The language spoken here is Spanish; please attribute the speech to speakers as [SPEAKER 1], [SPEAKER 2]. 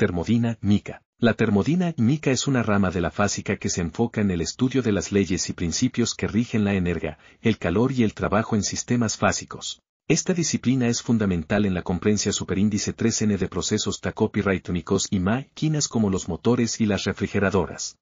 [SPEAKER 1] Termodina, mica. La termodina mica es una rama de la fásica que se enfoca en el estudio de las leyes y principios que rigen la energía, el calor y el trabajo en sistemas fásicos. Esta disciplina es fundamental en la comprensión superíndice 3N de procesos tacopiraitónicos y máquinas como los motores y las refrigeradoras.